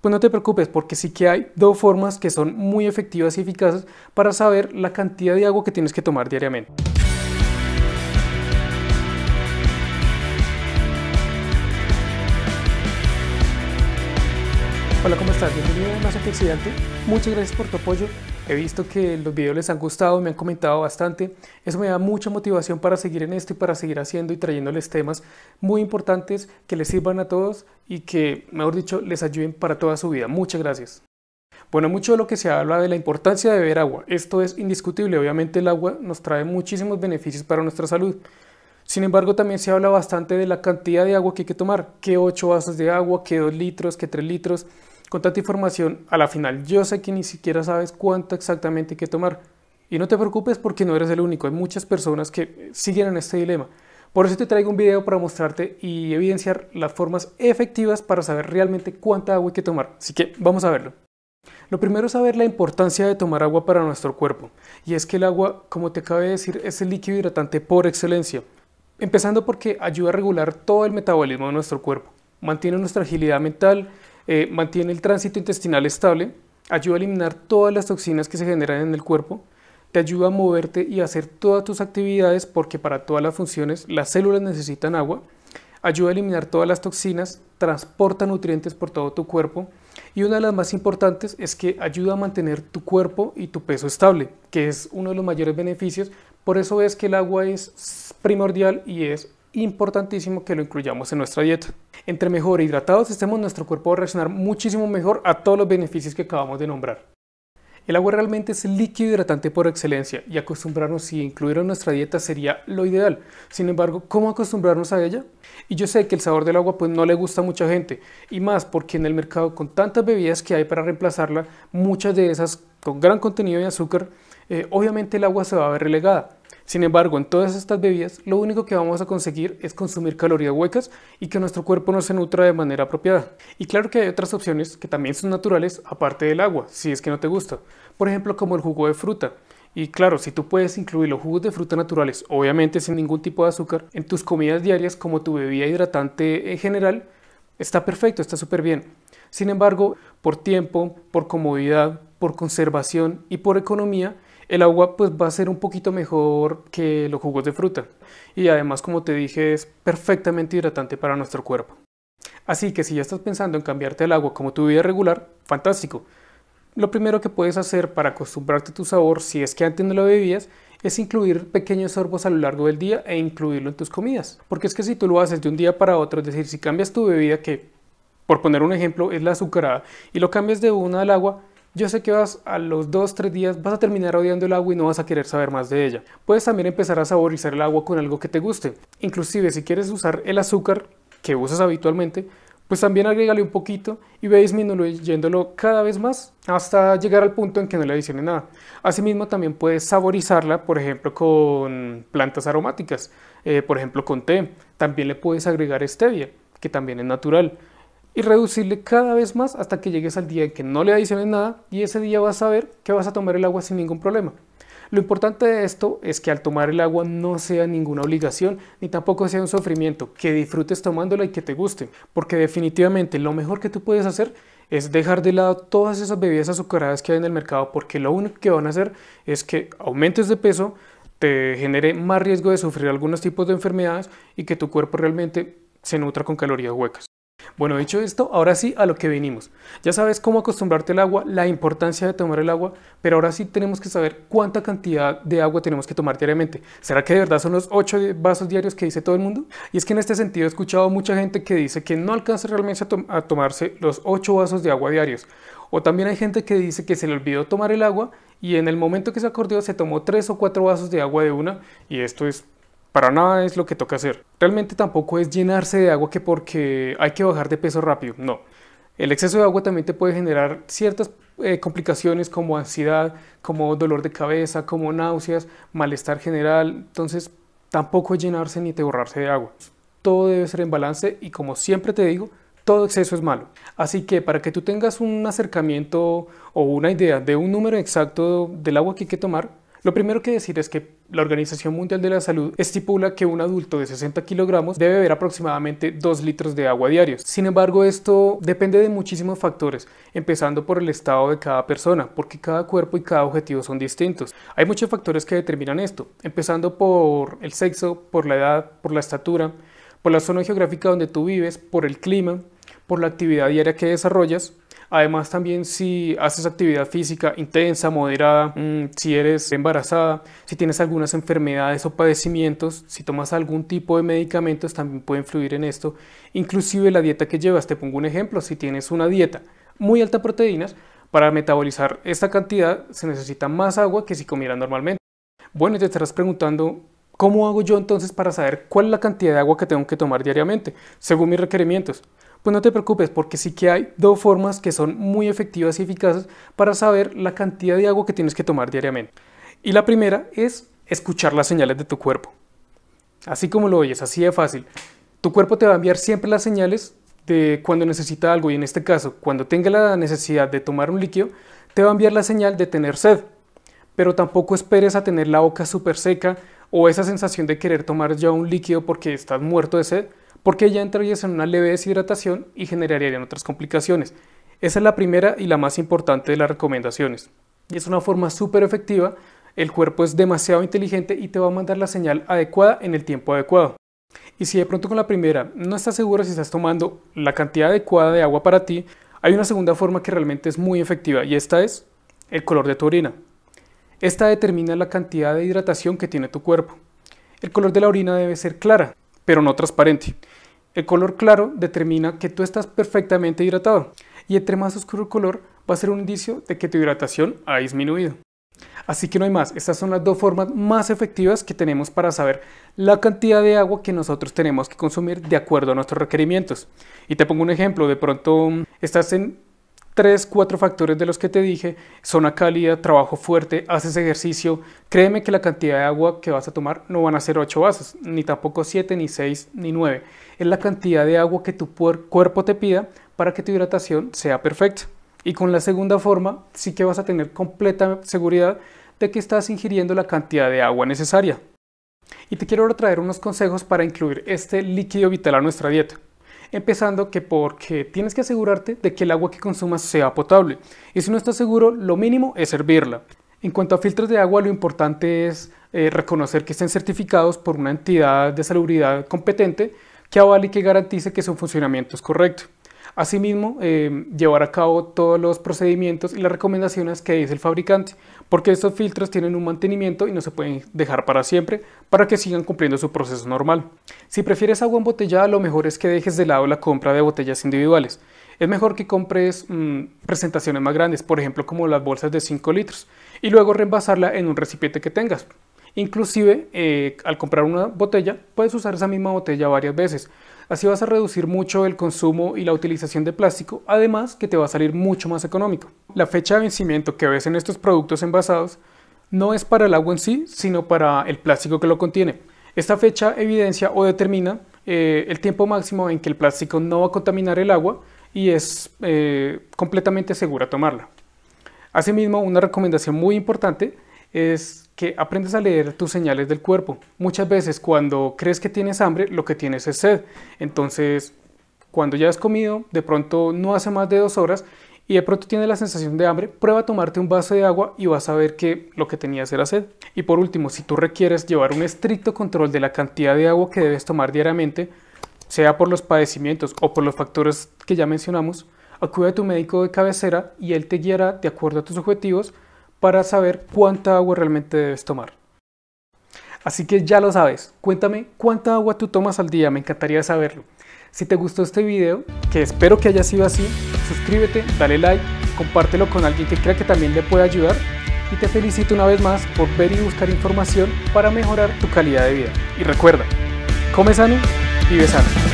Pues no te preocupes porque sí que hay dos formas que son muy efectivas y eficaces para saber la cantidad de agua que tienes que tomar diariamente. Hola, ¿cómo estás? Bienvenido a Más Antioxidante. Muchas gracias por tu apoyo He visto que los videos les han gustado, me han comentado bastante. Eso me da mucha motivación para seguir en esto y para seguir haciendo y trayéndoles temas muy importantes que les sirvan a todos y que, mejor dicho, les ayuden para toda su vida. Muchas gracias. Bueno, mucho de lo que se habla de la importancia de beber agua. Esto es indiscutible. Obviamente el agua nos trae muchísimos beneficios para nuestra salud. Sin embargo, también se habla bastante de la cantidad de agua que hay que tomar, que 8 vasos de agua, que 2 litros, que 3 litros con tanta información, a la final yo sé que ni siquiera sabes cuánto exactamente hay que tomar. Y no te preocupes porque no eres el único, hay muchas personas que eh, siguen en este dilema. Por eso te traigo un video para mostrarte y evidenciar las formas efectivas para saber realmente cuánta agua hay que tomar. Así que vamos a verlo. Lo primero es saber la importancia de tomar agua para nuestro cuerpo, y es que el agua, como te acabo de decir, es el líquido hidratante por excelencia, empezando porque ayuda a regular todo el metabolismo de nuestro cuerpo, mantiene nuestra agilidad mental, eh, mantiene el tránsito intestinal estable, ayuda a eliminar todas las toxinas que se generan en el cuerpo, te ayuda a moverte y a hacer todas tus actividades porque para todas las funciones las células necesitan agua, ayuda a eliminar todas las toxinas, transporta nutrientes por todo tu cuerpo y una de las más importantes es que ayuda a mantener tu cuerpo y tu peso estable, que es uno de los mayores beneficios, por eso es que el agua es primordial y es importantísimo que lo incluyamos en nuestra dieta. Entre mejor hidratados estemos, nuestro cuerpo va a reaccionar muchísimo mejor a todos los beneficios que acabamos de nombrar. El agua realmente es el líquido hidratante por excelencia y acostumbrarnos y incluirlo en nuestra dieta sería lo ideal. Sin embargo, ¿cómo acostumbrarnos a ella? Y yo sé que el sabor del agua pues no le gusta a mucha gente y más porque en el mercado con tantas bebidas que hay para reemplazarla, muchas de esas con gran contenido de azúcar, eh, obviamente el agua se va a ver relegada. Sin embargo, en todas estas bebidas, lo único que vamos a conseguir es consumir calorías huecas y que nuestro cuerpo no se nutra de manera apropiada. Y claro que hay otras opciones que también son naturales aparte del agua, si es que no te gusta. Por ejemplo, como el jugo de fruta. Y claro, si tú puedes incluir los jugos de fruta naturales, obviamente sin ningún tipo de azúcar, en tus comidas diarias como tu bebida hidratante en general, está perfecto, está súper bien. Sin embargo, por tiempo, por comodidad, por conservación y por economía, el agua pues va a ser un poquito mejor que los jugos de fruta y además como te dije es perfectamente hidratante para nuestro cuerpo. Así que si ya estás pensando en cambiarte el agua como tu bebida regular, fantástico. Lo primero que puedes hacer para acostumbrarte a tu sabor, si es que antes no lo bebías, es incluir pequeños sorbos a lo largo del día e incluirlo en tus comidas. Porque es que si tú lo haces de un día para otro, es decir, si cambias tu bebida que, por poner un ejemplo, es la azucarada, y lo cambias de una al agua, yo sé que vas a los 2-3 días vas a terminar odiando el agua y no vas a querer saber más de ella. Puedes también empezar a saborizar el agua con algo que te guste. Inclusive si quieres usar el azúcar que usas habitualmente, pues también agrégale un poquito y ve disminuyéndolo cada vez más hasta llegar al punto en que no le adicione nada. Asimismo también puedes saborizarla, por ejemplo, con plantas aromáticas, eh, por ejemplo con té. También le puedes agregar stevia, que también es natural y reducirle cada vez más hasta que llegues al día en que no le adiciones nada y ese día vas a ver que vas a tomar el agua sin ningún problema. Lo importante de esto es que al tomar el agua no sea ninguna obligación ni tampoco sea un sufrimiento, que disfrutes tomándola y que te guste, porque definitivamente lo mejor que tú puedes hacer es dejar de lado todas esas bebidas azucaradas que hay en el mercado, porque lo único que van a hacer es que aumentes de peso, te genere más riesgo de sufrir algunos tipos de enfermedades y que tu cuerpo realmente se nutra con calorías huecas. Bueno, dicho esto, ahora sí a lo que venimos. Ya sabes cómo acostumbrarte al agua, la importancia de tomar el agua, pero ahora sí tenemos que saber cuánta cantidad de agua tenemos que tomar diariamente. ¿Será que de verdad son los 8 vasos diarios que dice todo el mundo? Y es que en este sentido he escuchado mucha gente que dice que no alcanza realmente a, tomarse los 8 vasos de agua diarios. O también hay gente que dice que se le olvidó tomar el agua y en el momento que se acordó se tomó 3 o 4 vasos de agua de una y esto es para nada es lo que toca hacer. Realmente tampoco es llenarse de agua que porque hay que bajar de peso rápido, no. El exceso de agua también te puede generar ciertas eh, complicaciones como ansiedad, como dolor de cabeza, como náuseas, malestar general. Entonces, tampoco es llenarse ni te borrarse de agua. Todo debe ser en balance y como siempre te digo, todo exceso es malo. Así que para que tú tengas un acercamiento o una idea de un número exacto del agua que hay que tomar, lo primero que decir es que la Organización Mundial de la Salud estipula que un adulto de 60 kilogramos debe beber aproximadamente 2 litros de agua diarios. Sin embargo, esto depende de muchísimos factores, empezando por el estado de cada persona, porque cada cuerpo y cada objetivo son distintos. Hay muchos factores que determinan esto, empezando por el sexo, por la edad, por la estatura, por la zona geográfica donde tú vives, por el clima, por la actividad diaria que desarrollas. Además también si haces actividad física intensa, moderada, mm, si eres embarazada, si tienes algunas enfermedades o padecimientos, si tomas algún tipo de medicamentos también puede influir en esto. Inclusive la dieta que llevas, te pongo un ejemplo, si tienes una dieta muy alta en proteínas, para metabolizar esta cantidad se necesita más agua que si comieras normalmente. Bueno, te estarás preguntando, ¿cómo hago yo entonces para saber cuál es la cantidad de agua que tengo que tomar diariamente, según mis requerimientos? Pues no te preocupes porque sí que hay dos formas que son muy efectivas y eficaces para saber la cantidad de agua que tienes que tomar diariamente. Y la primera es escuchar las señales de tu cuerpo. Así como lo oyes, así de fácil. Tu cuerpo te va a enviar siempre las señales de cuando necesita algo y en este caso, cuando tenga la necesidad de tomar un líquido, te va a enviar la señal de tener sed. Pero tampoco esperes a tener la boca súper seca o esa sensación de querer tomar ya un líquido porque estás muerto de sed, porque ya entrarías en una leve deshidratación y generarían otras complicaciones. Esa es la primera y la más importante de las recomendaciones. Y es una forma súper efectiva, el cuerpo es demasiado inteligente y te va a mandar la señal adecuada en el tiempo adecuado. Y si de pronto con la primera no estás seguro si estás tomando la cantidad adecuada de agua para ti, hay una segunda forma que realmente es muy efectiva y esta es el color de tu orina. Esta determina la cantidad de hidratación que tiene tu cuerpo. El color de la orina debe ser clara, pero no transparente. El color claro determina que tú estás perfectamente hidratado y entre más oscuro el color va a ser un indicio de que tu hidratación ha disminuido. Así que no hay más, estas son las dos formas más efectivas que tenemos para saber la cantidad de agua que nosotros tenemos que consumir de acuerdo a nuestros requerimientos. Y te pongo un ejemplo, de pronto mm, estás en tres, cuatro factores de los que te dije, zona cálida, trabajo fuerte, haces ejercicio, créeme que la cantidad de agua que vas a tomar no van a ser ocho vasos, ni tampoco siete, ni seis, ni nueve. Es la cantidad de agua que tu cuerpo te pida para que tu hidratación sea perfecta. Y con la segunda forma, sí que vas a tener completa seguridad de que estás ingiriendo la cantidad de agua necesaria. Y te quiero ahora traer unos consejos para incluir este líquido vital a nuestra dieta empezando que porque tienes que asegurarte de que el agua que consumas sea potable, y si no estás seguro, lo mínimo es servirla. En cuanto a filtros de agua, lo importante es eh, reconocer que estén certificados por una entidad de salubridad competente que avale y que garantice que su funcionamiento es correcto. Asimismo, eh, llevar a cabo todos los procedimientos y las recomendaciones que dice el fabricante, porque estos filtros tienen un mantenimiento y no se pueden dejar para siempre para que sigan cumpliendo su proceso normal. Si prefieres agua embotellada, lo mejor es que dejes de lado la compra de botellas individuales. Es mejor que compres mm, presentaciones más grandes, por ejemplo como las bolsas de 5 litros, y luego reenvasarla en un recipiente que tengas. Inclusive, eh, al comprar una botella, puedes usar esa misma botella varias veces. Así vas a reducir mucho el consumo y la utilización de plástico, además que te va a salir mucho más económico. La fecha de vencimiento que ves en estos productos envasados no es para el agua en sí, sino para el plástico que lo contiene. Esta fecha evidencia o determina eh, el tiempo máximo en que el plástico no va a contaminar el agua y es eh, completamente segura tomarla. Asimismo, una recomendación muy importante es aprendes a leer tus señales del cuerpo. Muchas veces cuando crees que tienes hambre, lo que tienes es sed. Entonces, cuando ya has comido, de pronto no hace más de dos horas y de pronto tienes la sensación de hambre, prueba a tomarte un vaso de agua y vas a ver que lo que tenías era sed. Y por último, si tú requieres llevar un estricto control de la cantidad de agua que debes tomar diariamente, sea por los padecimientos o por los factores que ya mencionamos, acude a tu médico de cabecera y él te guiará de acuerdo a tus objetivos para saber cuánta agua realmente debes tomar. Así que ya lo sabes, cuéntame cuánta agua tú tomas al día, me encantaría saberlo. Si te gustó este video, que espero que haya sido así, suscríbete, dale like, compártelo con alguien que crea que también le puede ayudar y te felicito una vez más por ver y buscar información para mejorar tu calidad de vida. Y recuerda, come sano, vive sano.